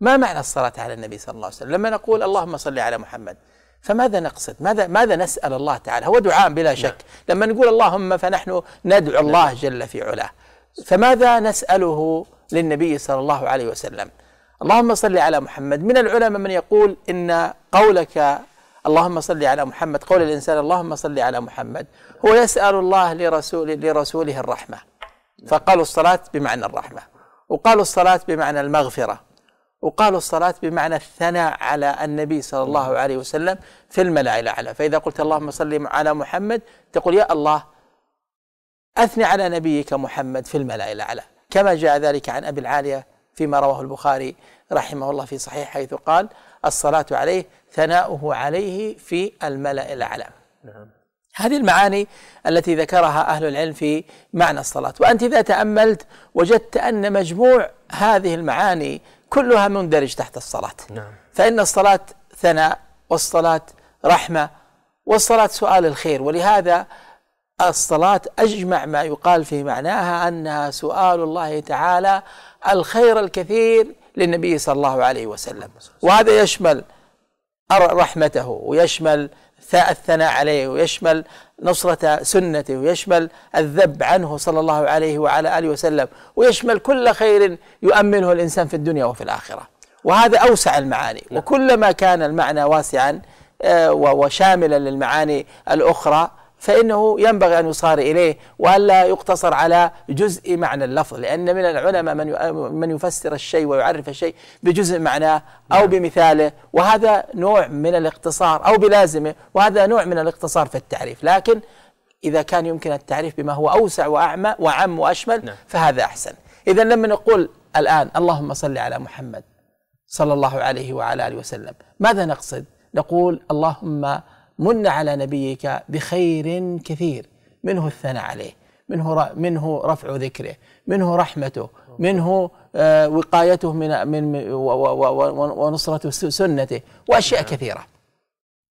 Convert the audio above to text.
ما معنى الصلاة على النبي صلى الله عليه وسلم لما نقول اللهم صل على محمد فماذا نقصد ماذا ماذا نسأل الله تعالى هو دعاء بلا نعم. شك لما نقول اللهم فنحن ندعو نعم. الله جل في علاه فماذا نسأله للنبي صلى الله عليه وسلم اللهم صل على محمد من العلماء من يقول إن قولك اللهم صل على محمد قول الإنسان اللهم صل على محمد هو يسأل الله لرسول لرسوله الرحمة فقالوا الصلاة بمعنى الرحمة وقالوا الصلاة بمعنى المغفرة وقالوا الصلاة بمعنى الثناء على النبي صلى الله عليه وسلم في الملأ الأعلى فإذا قلت اللهم صل على محمد تقول يا الله أثني على نبيك محمد في الملأ الأعلى كما جاء ذلك عن أبي العالية فيما رواه البخاري رحمه الله في صحيح حيث قال الصلاة عليه ثناؤه عليه في الملأ الأعلى نعم. هذه المعاني التي ذكرها أهل العلم في معنى الصلاة وأنت إذا تأملت وجدت أن مجموع هذه المعاني كلها مندرج تحت الصلاة نعم. فإن الصلاة ثناء والصلاة رحمة والصلاة سؤال الخير ولهذا الصلاة أجمع ما يقال في معناها أنها سؤال الله تعالى الخير الكثير للنبي صلى الله عليه وسلم وهذا يشمل رحمته ويشمل الثناء عليه ويشمل نصرة سنته ويشمل الذب عنه صلى الله عليه وعلى آله وسلم ويشمل كل خير يؤمنه الإنسان في الدنيا وفي الآخرة وهذا أوسع المعاني نعم. وكلما كان المعنى واسعا آه، وشاملا للمعاني الأخرى فإنه ينبغي أن يصار إليه وألا يقتصر على جزء معنى اللفظ لأن من العلماء من من يفسر الشيء ويعرف الشيء بجزء معناه أو نعم. بمثاله وهذا نوع من الاقتصار أو بلازمه وهذا نوع من الاقتصار في التعريف لكن إذا كان يمكن التعريف بما هو أوسع وأعمى وعم وأشمل نعم. فهذا أحسن إذا لما نقول الآن اللهم صل على محمد صلى الله عليه وعلى آله وسلم ماذا نقصد؟ نقول اللهم من على نبيك بخير كثير منه الثناء عليه منه منه رفع ذكره منه رحمته منه آه، وقايته من من ونصرة سنته واشياء نعم. كثيره